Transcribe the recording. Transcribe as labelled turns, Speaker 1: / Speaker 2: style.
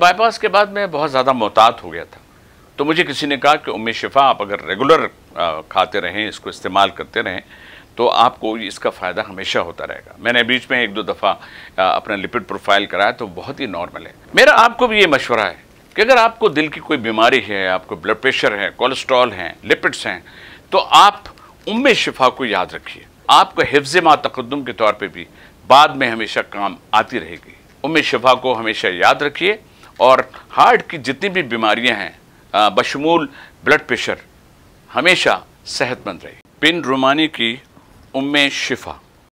Speaker 1: bypass के बाद मैं बहुत ज़्यादा मोहतात हो गया था तो मुझे किसी ने कहा कि उम्मीद शिफा आप अगर रेगुलर खाते रहें इसको इस्तेमाल करते रहें तो आपको इसका फ़ायदा हमेशा होता रहेगा मैंने बीच में एक दो दफ़ा अपना लिपिड प्रोफाइल कराया तो बहुत ही नॉर्मल है मेरा आपको भी ये मशवरा है कि अगर आपको दिल की कोई बीमारी है आपको ब्लड प्रेशर है कोलेस्ट्रॉल हैं लिपिड्स हैं तो आप उम शिफा को याद रखिए आपको हिफ्ज मा तकदम के तौर पर भी बाद में हमेशा काम आती रहेगी उम शिफा को हमेशा याद रखिए और हार्ट की जितनी भी बीमारियां हैं बशमूल ब्लड प्रेशर हमेशा सेहतमंद रहे बिन रुमानी की उम्मे शिफा